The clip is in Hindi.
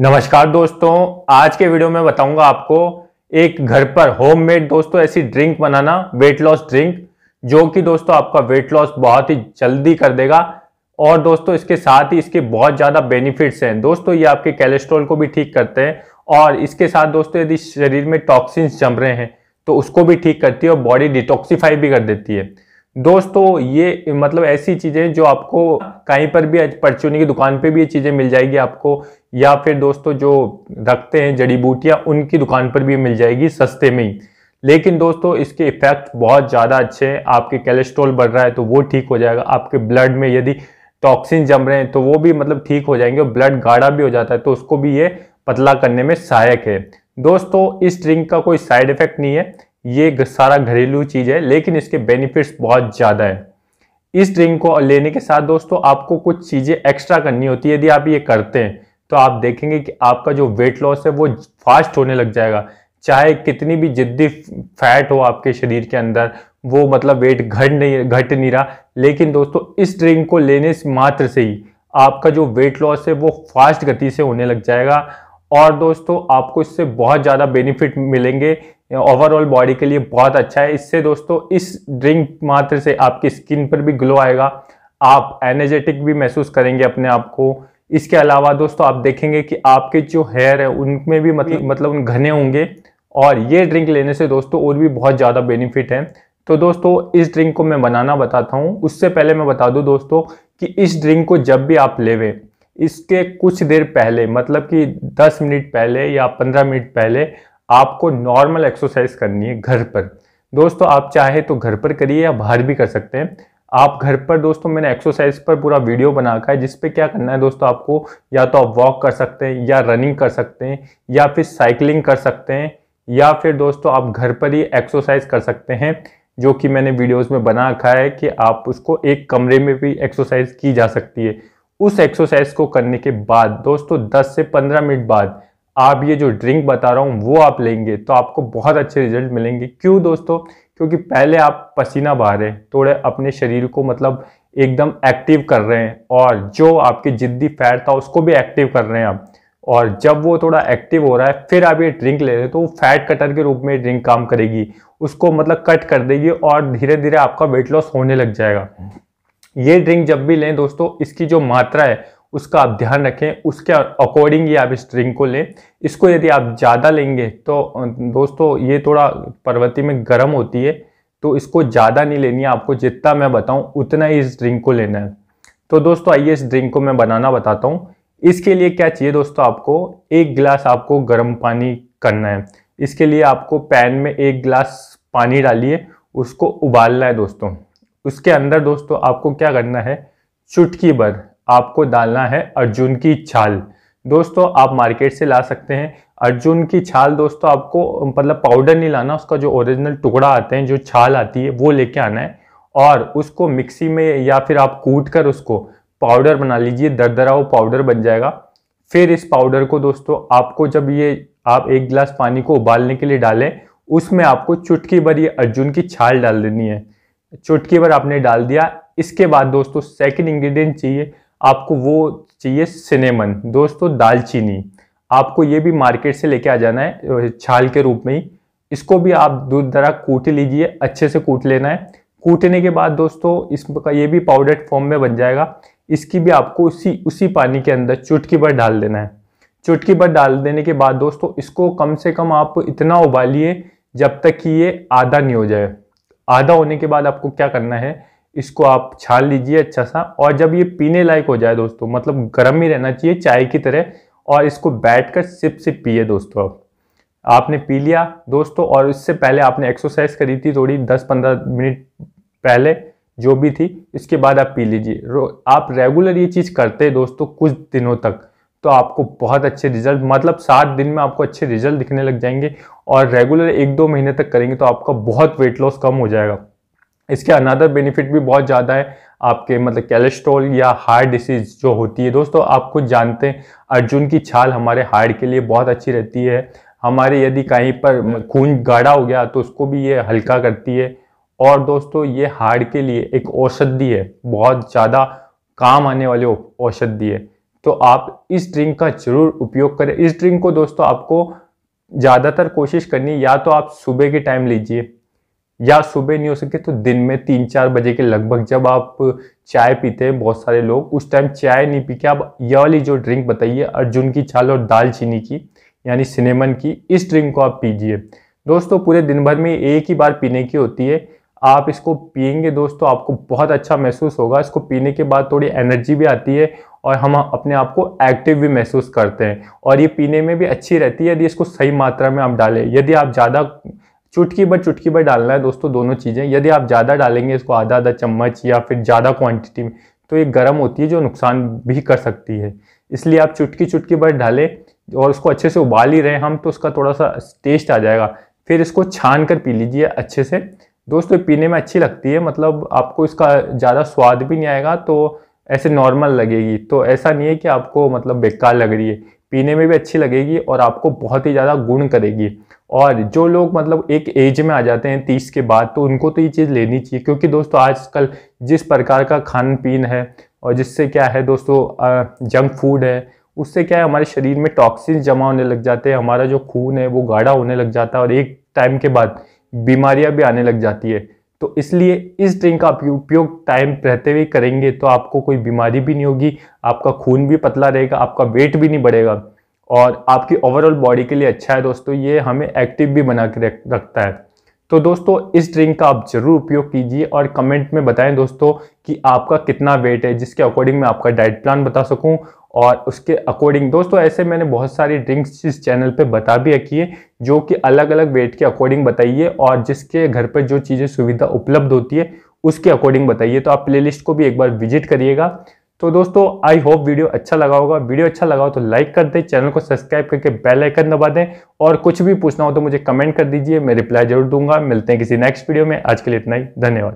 नमस्कार दोस्तों आज के वीडियो में बताऊंगा आपको एक घर पर होममेड दोस्तों ऐसी ड्रिंक बनाना वेट लॉस ड्रिंक जो कि दोस्तों आपका वेट लॉस बहुत ही जल्दी कर देगा और दोस्तों इसके साथ ही इसके बहुत ज़्यादा बेनिफिट्स हैं दोस्तों ये आपके कैलेस्ट्रॉल को भी ठीक करते हैं और इसके साथ दोस्तों यदि शरीर में टॉक्सिन्स जम रहे हैं तो उसको भी ठीक करती है और बॉडी डिटॉक्सीफाई भी कर देती है दोस्तों ये मतलब ऐसी चीज़ें जो आपको कहीं पर भी परचूनी की दुकान पे भी ये चीज़ें मिल जाएगी आपको या फिर दोस्तों जो रखते हैं जड़ी बूटियाँ उनकी दुकान पर भी मिल जाएगी सस्ते में ही लेकिन दोस्तों इसके इफेक्ट बहुत ज़्यादा अच्छे हैं आपके कोलेस्ट्रॉल बढ़ रहा है तो वो ठीक हो जाएगा आपके ब्लड में यदि टॉक्सिन जम रहे हैं तो वो भी मतलब ठीक हो जाएंगे और ब्लड गाढ़ा भी हो जाता है तो उसको भी ये पतला करने में सहायक है दोस्तों इस ड्रिंक का कोई साइड इफेक्ट नहीं है ये सारा घरेलू चीज़ है लेकिन इसके बेनिफिट्स बहुत ज़्यादा है इस ड्रिंक को लेने के साथ दोस्तों आपको कुछ चीज़ें एक्स्ट्रा करनी होती है यदि आप ये करते हैं तो आप देखेंगे कि आपका जो वेट लॉस है वो फास्ट होने लग जाएगा चाहे कितनी भी जिद्दी फैट हो आपके शरीर के अंदर वो मतलब वेट घट नहीं घट नहीं रहा लेकिन दोस्तों इस ड्रिंक को लेने मात्र से ही आपका जो वेट लॉस है वो फास्ट गति से होने लग जाएगा और दोस्तों आपको इससे बहुत ज़्यादा बेनिफिट मिलेंगे ओवरऑल बॉडी के लिए बहुत अच्छा है इससे दोस्तों इस ड्रिंक मात्र से आपकी स्किन पर भी ग्लो आएगा आप एनर्जेटिक भी महसूस करेंगे अपने आप को इसके अलावा दोस्तों आप देखेंगे कि आपके जो हेयर है उनमें भी मतलब मतलब उन घने होंगे और ये ड्रिंक लेने से दोस्तों और भी बहुत ज़्यादा बेनिफिट है तो दोस्तों इस ड्रिंक को मैं बनाना बताता हूँ उससे पहले मैं बता दूँ दोस्तों कि इस ड्रिंक को जब भी आप लेवें इसके कुछ देर पहले मतलब कि 10 मिनट पहले या 15 मिनट पहले आपको नॉर्मल एक्सरसाइज करनी है घर पर दोस्तों आप चाहे तो घर पर करिए या बाहर भी कर सकते हैं आप घर पर दोस्तों मैंने एक्सरसाइज पर पूरा वीडियो बना रखा है जिसपे क्या करना है दोस्तों आपको या तो आप वॉक कर सकते हैं या रनिंग कर सकते हैं या फिर साइकिलिंग कर सकते हैं या फिर दोस्तों आप घर पर ही एक्सरसाइज कर सकते हैं जो कि मैंने वीडियोस में बना रखा है कि आप उसको एक कमरे में भी एक्सरसाइज की जा सकती है उस एक्सरसाइज को करने के बाद दोस्तों दस से पंद्रह मिनट बाद आप ये जो ड्रिंक बता रहा हूँ वो आप लेंगे तो आपको बहुत अच्छे रिजल्ट मिलेंगे क्यों दोस्तों क्योंकि पहले आप पसीना बहा रहे हैं थोड़े अपने शरीर को मतलब एकदम एक्टिव कर रहे हैं और जो आपकी जिद्दी फैट था उसको भी एक्टिव कर रहे हैं आप और जब वो थोड़ा एक्टिव हो रहा है फिर आप ये ड्रिंक ले रहे हैं तो वो फैट कटर के रूप में ड्रिंक काम करेगी उसको मतलब कट कर देगी और धीरे धीरे आपका वेट लॉस होने लग जाएगा ये ड्रिंक जब भी लें दोस्तों इसकी जो मात्रा है उसका आप ध्यान रखें उसके अकॉर्डिंग ही आप स्ट्रिंग को लें इसको यदि आप ज़्यादा लेंगे तो दोस्तों ये थोड़ा पर्वती में गर्म होती है तो इसको ज़्यादा नहीं लेनी है आपको जितना मैं बताऊँ उतना ही इस ड्रिंक को लेना है तो दोस्तों आइए इस ड्रिंक को मैं बनाना बताता हूँ इसके लिए क्या चाहिए दोस्तों आपको एक गिलास आपको गर्म पानी करना है इसके लिए आपको पैन में एक गिलास पानी डालिए उसको उबालना है दोस्तों उसके अंदर दोस्तों आपको क्या करना है चुटकी भर आपको डालना है अर्जुन की छाल दोस्तों आप मार्केट से ला सकते हैं अर्जुन की छाल दोस्तों आपको मतलब पाउडर नहीं लाना उसका जो ओरिजिनल टुकड़ा आते हैं जो छाल आती है वो लेके आना है और उसको मिक्सी में या फिर आप कूट कर उसको पाउडर बना लीजिए दरदरा वो पाउडर बन जाएगा फिर इस पाउडर को दोस्तों आपको जब ये आप एक गिलास पानी को उबालने के लिए डालें उसमें आपको चुटकी भर ये अर्जुन की छाल डाल देनी है चुटकी भर आपने डाल दिया इसके बाद दोस्तों सेकेंड इंग्रीडियंट चाहिए आपको वो चाहिए सिनेमन दोस्तों दालचीनी आपको ये भी मार्केट से लेके आ जाना है छाल के रूप में ही इसको भी आप दूध दरा कूट लीजिए अच्छे से कूट लेना है कूटने के बाद दोस्तों इसका ये भी पाउडर फॉर्म में बन जाएगा इसकी भी आपको उसी उसी पानी के अंदर चुटकी भर डाल देना है चुटकी भर डाल देने के बाद दोस्तों इसको कम से कम आप इतना उबालिए जब तक कि ये आधा नहीं हो जाए आधा होने के बाद आपको क्या करना है इसको आप छाल लीजिए अच्छा सा और जब ये पीने लायक हो जाए दोस्तों मतलब गर्म ही रहना चाहिए चाय की तरह और इसको बैठ कर सिप सिप पिए दोस्तों अब आपने पी लिया दोस्तों और इससे पहले आपने एक्सरसाइज करी थी थोड़ी 10-15 मिनट पहले जो भी थी इसके बाद आप पी लीजिए आप रेगुलर ये चीज़ करते हैं दोस्तों कुछ दिनों तक तो आपको बहुत अच्छे रिजल्ट मतलब सात दिन में आपको अच्छे रिजल्ट दिखने लग जाएंगे और रेगुलर एक दो महीने तक करेंगे तो आपका बहुत वेट लॉस कम हो जाएगा इसके अनदर बेनिफिट भी बहुत ज़्यादा है आपके मतलब कैलेस्ट्रोल या हार्ट डिसीज जो होती है दोस्तों आप खुद जानते हैं अर्जुन की छाल हमारे हार्ट के लिए बहुत अच्छी रहती है हमारे यदि कहीं पर खून गाढ़ा हो गया तो उसको भी ये हल्का करती है और दोस्तों ये हार्ट के लिए एक औषधि है बहुत ज़्यादा काम आने वाले औषधि है तो आप इस ड्रिंक का जरूर उपयोग करें इस ड्रिंक को दोस्तों आपको ज़्यादातर कोशिश करनी या तो आप सुबह के टाइम लीजिए या सुबह नहीं हो सके तो दिन में तीन चार बजे के लगभग जब आप चाय पीते हैं बहुत सारे लोग उस टाइम चाय नहीं पी के आप यह वाली जो ड्रिंक बताइए अर्जुन की छाल और दालचीनी की यानी सिनेमन की इस ड्रिंक को आप पीजिए दोस्तों पूरे दिन भर में एक ही बार पीने की होती है आप इसको पियेंगे दोस्तों आपको बहुत अच्छा महसूस होगा इसको पीने के बाद थोड़ी एनर्जी भी आती है और हम अपने आप को एक्टिव भी महसूस करते हैं और ये पीने में भी अच्छी रहती है यदि इसको सही मात्रा में आप डालें यदि आप ज़्यादा चुटकी भर चुटकी भर डालना है दोस्तों दोनों चीज़ें यदि आप ज़्यादा डालेंगे इसको आधा आधा चम्मच या फिर ज़्यादा क्वांटिटी में तो ये गर्म होती है जो नुकसान भी कर सकती है इसलिए आप चुटकी चुटकी भर डालें और उसको अच्छे से उबाल ही रहे हम तो उसका थोड़ा सा टेस्ट आ जाएगा फिर इसको छान कर पी लीजिए अच्छे से दोस्तों पीने में अच्छी लगती है मतलब आपको इसका ज़्यादा स्वाद भी नहीं आएगा तो ऐसे नॉर्मल लगेगी तो ऐसा नहीं है कि आपको मतलब बेकार लग रही है पीने में भी अच्छी लगेगी और आपको बहुत ही ज़्यादा गुण करेगी और जो लोग मतलब एक एज में आ जाते हैं तीस के बाद तो उनको तो ये चीज़ लेनी चाहिए क्योंकि दोस्तों आजकल जिस प्रकार का खान पीन है और जिससे क्या है दोस्तों जंक फूड है उससे क्या है हमारे शरीर में टॉक्सिन जमा होने लग जाते हैं हमारा जो खून है वो गाढ़ा होने लग जाता है और एक टाइम के बाद बीमारियां भी आने लग जाती है तो इसलिए इस ड्रिंक का उपयोग टाइम रहते हुए करेंगे तो आपको कोई बीमारी भी नहीं होगी आपका खून भी पतला रहेगा आपका वेट भी नहीं बढ़ेगा और आपकी ओवरऑल बॉडी के लिए अच्छा है दोस्तों ये हमें एक्टिव भी बना के रखता है तो दोस्तों इस ड्रिंक का आप जरूर उपयोग कीजिए और कमेंट में बताएं दोस्तों कि आपका कितना वेट है जिसके अकॉर्डिंग मैं आपका डाइट प्लान बता सकूं और उसके अकॉर्डिंग दोस्तों ऐसे मैंने बहुत सारी ड्रिंक्स इस चैनल पे बता भी रखी है जो कि अलग अलग वेट के अकॉर्डिंग बताइए और जिसके घर पर जो चीज़ें सुविधा उपलब्ध होती है उसके अकॉर्डिंग बताइए तो आप प्ले को भी एक बार विजिट करिएगा तो दोस्तों आई होप वीडियो अच्छा लगा होगा वीडियो अच्छा लगा हो तो लाइक कर दें चैनल को सब्सक्राइब करके बेल आइकन दबा दें और कुछ भी पूछना हो तो मुझे कमेंट कर दीजिए मैं रिप्लाई जरूर दूंगा मिलते हैं किसी नेक्स्ट वीडियो में आज के लिए इतना ही धन्यवाद